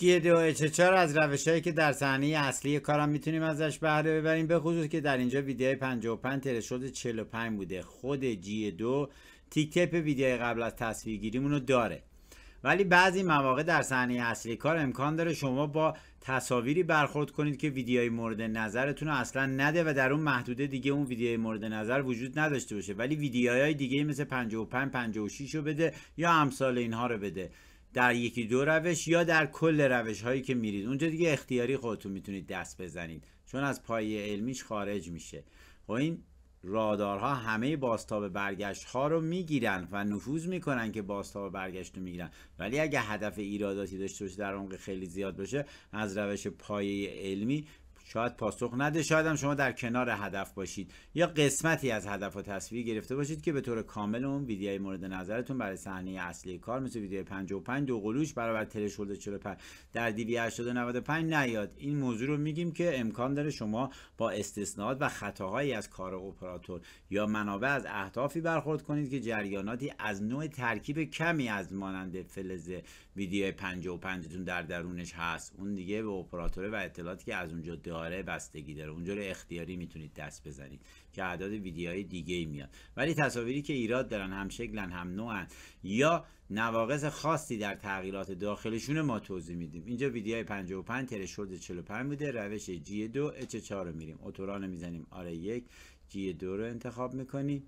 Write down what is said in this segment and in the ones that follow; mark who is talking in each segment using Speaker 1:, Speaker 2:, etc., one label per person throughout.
Speaker 1: 2 از اچچار از روشهایی که در صحنه اصلی کارم میتونیم ازش بهره ببریم به خصوص که در اینجا ویدیوهای 55 ترشد 45 بوده خود جی دو تیک تپ ویدیوی قبل از تصویرگیریمون رو داره ولی بعضی مواقع در صحنه اصلی کار امکان داره شما با تصاویری برخورد کنید که ویدیوی مورد نظرتون اصلا نده و در اون محدوده دیگه اون ویدیوی مورد نظر وجود نداشته باشه ولی ویدیوهای دیگه مثل 55 56 رو بده یا امثال اینها رو بده در یکی دو روش یا در کل روش هایی که میرید اونجا دیگه اختیاری خودتون میتونید دست بزنید چون از پایه علمیش خارج میشه خب این رادارها همه باستاب برگشت ها رو میگیرن و نفوذ میکنن که باستاب برگشت رو میگیرن ولی اگه هدف ایراداتی داشته باشه در عمق خیلی زیاد باشه از روش پایه علمی شاید پاسخ نده شاید هم شما در کنار هدف باشید یا قسمتی از هدف و تصویر گرفته باشید که به طور کامل اون ویدیوی مورد نظرتون برای صحنه اصلی کار مثل ویدیو 55 دو قلوش برابر ترشولد 45 در دیوی 895 نیاد این موضوع رو میگیم که امکان داره شما با استثناءات و خطاهایی از کار اپراتور یا منابع از اهدافی برخورد کنید که جریاناتی از نوع ترکیب کمی از مانند فلز ویدیو 55 تون در درونش هست اون دیگه به اپراتور و اطلاعاتی که از اونجا ظاهره بستگی داره اونجا رو اختیاری میتونید دست بزنید که اعداد ویدیوهای دیگه ای میاد ولی تصاویری که ایراد دارن هم هم نوعن یا نواقص خاصی در تغییرات داخلشون ما توضیح میدیم اینجا ویدیوهای 55 ترشورد 45 بوده روش g 2 h 4 رو میریم اتوران رو میزنیم آره 1 g 2 رو انتخاب میکنیم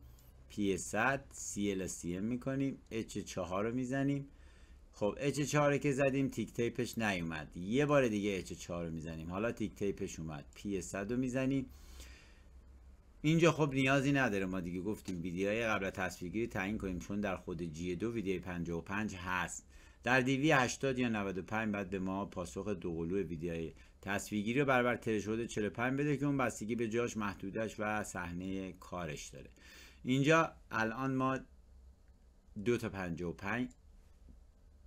Speaker 1: p 100 CLCM میکنیم h 4 رو میزنیم خب اچ 4 که زدیم تیک تیپش نیومد یه بار دیگه اچ 4 رو میزنیم حالا تیک تیپش اومد پی 100 رو میزنیم اینجا خب نیازی نداره ما دیگه گفتیم ویدیوهای قبل تصویرگیری تعیین کنیم چون در خود جی 2 ویدیو 55 هست در دیوی 80 یا 95 بعد به ما پاسخ دوقلو ویدیوهای تصویرگیری رو برابر تر شده 45 بده که اون بستگی به جاش محدودش و صحنه کارش داره اینجا الان ما دو تا 55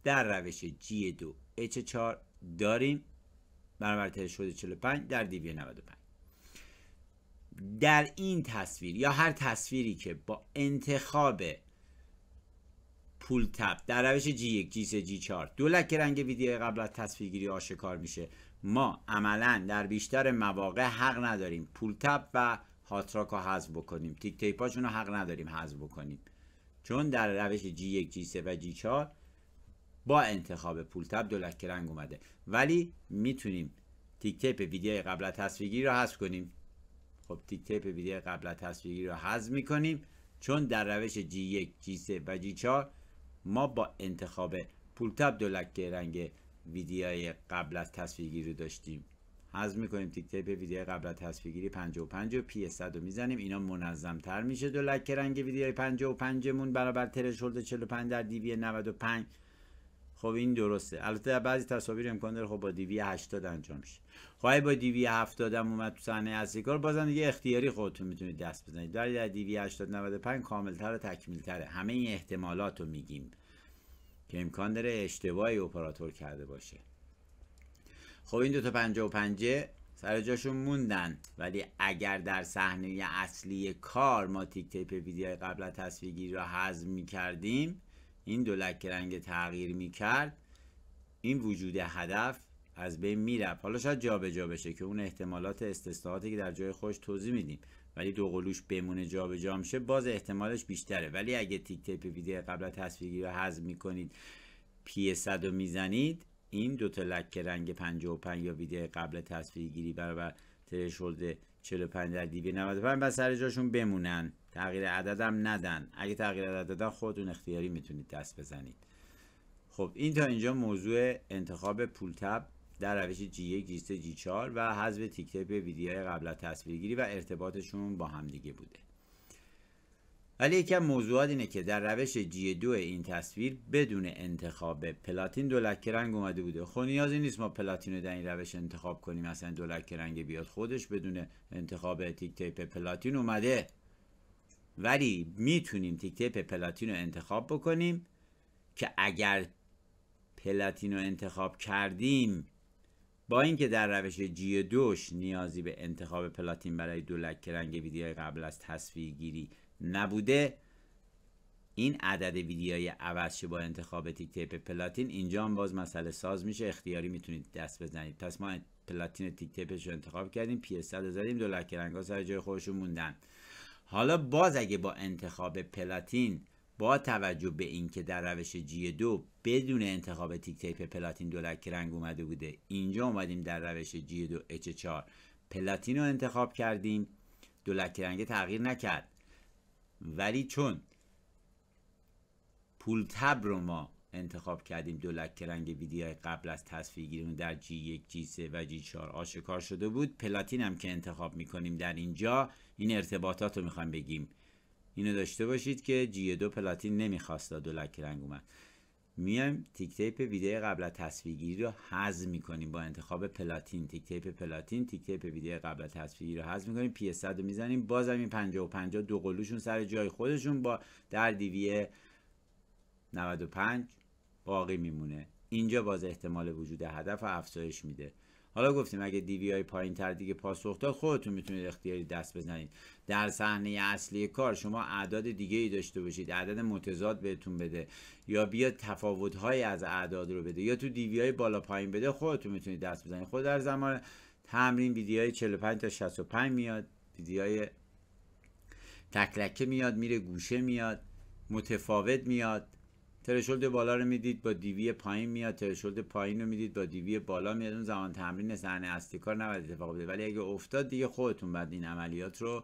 Speaker 1: در روش G2 H4 داریم برابر ته شده 45 در دیوی 95 در این تصویر یا هر تصویری که با انتخاب پول تپ در روش G1 G3 G4 دو رنگ ویدیو قبل از تصویرگیری آشکار میشه ما عملا در بیشتر مواقع حق نداریم پول تپ و هاتراک رو حذف بکنیم تیک تیپاشون رو حق نداریم حذف بکنیم چون در روش G1 G3 و G4 با انتخاب پول پولتب دولک رنگ اومده ولی میتونیم تیک تیپ ویدیوی قبل از تصویرگیری رو حذف کنیم خب تیک تیپ ویدیوی قبل از تصویرگیری رو حذف میکنیم چون در روش G1, G3 و G4 ما با انتخاب پول پولتب دولک رنگ ویدیوی قبل از تصویرگیری رو داشتیم حذف میکنیم تیک تیپ ویدیو قبل از تصویرگیری 55 و پی 100 رو میزنیم اینا منظم تر میشه دو لکه رنگ ویدیوی 55 مون برابر ترشولد 45 در دیوی 95 خب این درسته البته در بعضی تصاویر امکان داره خب با دیوی 80 انجام شه خب با دیوی 70 هم اومد تو صحنه اصلی کار بازم دیگه اختیاری خودتون میتونید دست بزنید ولی در دیوی 80 95 کاملتر و تکمیلتره همه این احتمالات رو میگیم که امکان داره اشتباهی اپراتور کرده باشه خب این دو تا 55 سر جاشون موندن ولی اگر در صحنه اصلی کار ما تیک تیپ ویدیو قبل تصویرگیری را حذف میکردیم این دو لکه رنگ تغییر میکرد این وجود هدف از بین میرفت حالا شاید جابجا بشه که اون احتمالات استثناءاتی که در جای خوش توضیح میدیم ولی دو قلوش بمونه جابجا میشه باز احتمالش بیشتره ولی اگه تیک تیپ ویدیو قبل تصویرگیری رو حذف میکنید پی 100 رو میزنید این دو تا لکه رنگ 55 یا ویدیو قبل تصویرگیری برابر ترشولد 45 در دیوی 95 و سر جاشون بمونن تغییر هم ندن اگه تغییر عدد دادن خودتون اختیاری میتونید دست بزنید خب این تا اینجا موضوع انتخاب پولتب در روش جی 1 G3, جی 4 و حذف تیکت به ویدیوهای قبل از تصویرگیری و ارتباطشون با همدیگه بوده ولی یکم موضوعات اینه که در روش G2 این تصویر بدون انتخاب پلاتین دولک رنگ اومده بوده خب نیازی نیست ما پلاتین رو در این روش انتخاب کنیم مثلا دولک رنگ بیاد خودش بدون انتخاب تیک تیپ پلاتین اومده ولی میتونیم تیکه پلاتین رو انتخاب بکنیم که اگر پلاتین رو انتخاب کردیم با اینکه در روش جی دوش نیازی به انتخاب پلاتین برای دو لکه رنگ ویدیوی قبل از تصویر گیری نبوده این عدد ویدیوی عوض با انتخاب تیک تیپ پلاتین اینجا هم باز مسئله ساز میشه اختیاری میتونید دست بزنید پس ما پلاتین تیک تیپش رو انتخاب کردیم پی رو زدیم دو لکه رنگ سر جای خودشون موندن حالا باز اگه با انتخاب پلاتین با توجه به اینکه در روش جی دو بدون انتخاب تیک تیپ پلاتین دولک رنگ اومده بوده اینجا اومدیم در روش جی دو اچ 4 پلاتین رو انتخاب کردیم دولک رنگ تغییر نکرد ولی چون پول تب رو ما انتخاب کردیم دو لکه رنگ ویدیای قبل از تصفیه گیری در G1, G3 و G4 آشکار شده بود پلاتین هم که انتخاب میکنیم در اینجا این ارتباطات رو میخوایم بگیم اینو داشته باشید که G2 پلاتین نمیخواست دو لکه رنگ اومد میایم تیک تیپ ویدیو قبل از تصفیه گیری رو حذف میکنیم با انتخاب پلاتین تیک تیپ پلاتین تیک تیپ ویدیو قبل از تصفیه گیری رو حذف میکنیم پی 100 رو میزنیم بازم این 50 و 50 دو قلوشون سر جای خودشون با در دیوی 95 باقی میمونه اینجا باز احتمال وجود هدف و افزایش میده حالا گفتیم اگه دیوی های پایین تر دیگه پاسخ داد خودتون میتونید اختیاری دست بزنید در صحنه اصلی کار شما اعداد دیگه ای داشته باشید عدد متضاد بهتون بده یا بیاد تفاوت های از اعداد رو بده یا تو دیوی های بالا پایین بده خودتون میتونید دست بزنید خود در زمان تمرین ویدیو های 45 تا 65 میاد ویدیو های تکلکه میاد میره گوشه میاد متفاوت میاد ترشولد بالا رو میدید با دیوی پایین میاد ترشولد پایین رو میدید با دیوی بالا میاد اون زمان تمرین صحنه استیکار نباید اتفاق بده ولی اگه افتاد دیگه خودتون بعد این عملیات رو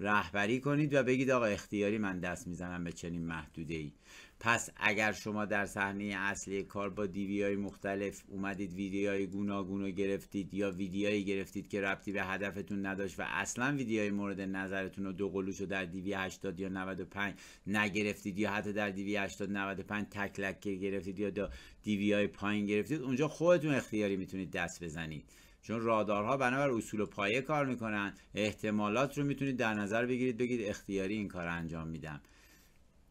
Speaker 1: رهبری کنید و بگید آقا اختیاری من دست میزنم به چنین محدوده ای پس اگر شما در صحنه اصلی کار با دیوی های مختلف اومدید ویدیوهای گوناگون رو گرفتید یا ویدیوهایی گرفتید که ربطی به هدفتون نداشت و اصلا ویدیوهای مورد نظرتون رو دو قلوش رو در دیوی 80 یا 95 نگرفتید یا حتی در دیوی 80 95 تکلک گرفتید یا دیوی های پایین گرفتید اونجا خودتون اختیاری میتونید دست بزنید چون رادارها بنابر اصول و پایه کار میکنن احتمالات رو میتونید در نظر بگیرید بگید اختیاری این کار انجام میدم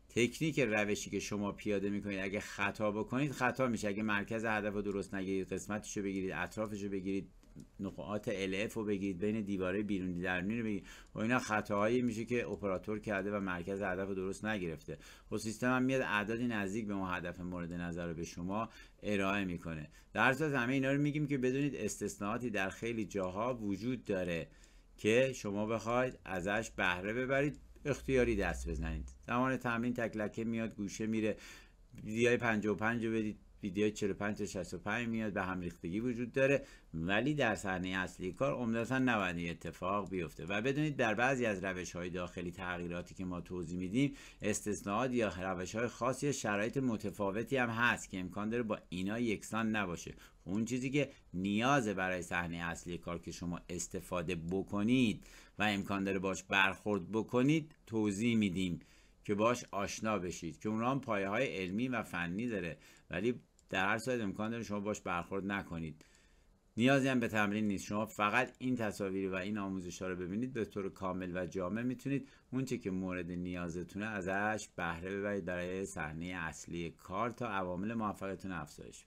Speaker 1: تکنیک روشی که شما پیاده میکنید اگه خطا بکنید خطا میشه اگه مرکز هدف رو درست نگیرید قسمتش رو بگیرید اطرافش رو بگیرید نقاط الف رو بگید بین دیواره بیرونی درونی رو بگید و خب اینا خطاهایی میشه که اپراتور کرده و مرکز هدف رو درست نگرفته و خب سیستم هم میاد اعدادی نزدیک به اون هدف مورد نظر رو به شما ارائه میکنه در صورت همه اینا رو میگیم که بدونید استثناءاتی در خیلی جاها وجود داره که شما بخواید ازش بهره ببرید اختیاری دست بزنید زمان تمرین تکلکه میاد گوشه میره دیای 55 بدید ویدیو 45 تا 65 میاد به هم ریختگی وجود داره ولی در صحنه اصلی کار عمدتا نباید اتفاق بیفته و بدونید در بعضی از روش های داخلی تغییراتی که ما توضیح میدیم استثناءات یا روش های یا شرایط متفاوتی هم هست که امکان داره با اینا یکسان نباشه اون چیزی که نیازه برای صحنه اصلی کار که شما استفاده بکنید و امکان داره باش برخورد بکنید توضیح میدیم که باش آشنا بشید که اونا هم پایه های علمی و فنی داره ولی در هر صورت امکان داره شما باش برخورد نکنید نیازی هم به تمرین نیست شما فقط این تصاویر و این آموزش ها رو ببینید به طور کامل و جامع میتونید اونچه که مورد نیازتونه ازش بهره ببرید برای صحنه اصلی کار تا عوامل موفقیتون افزایش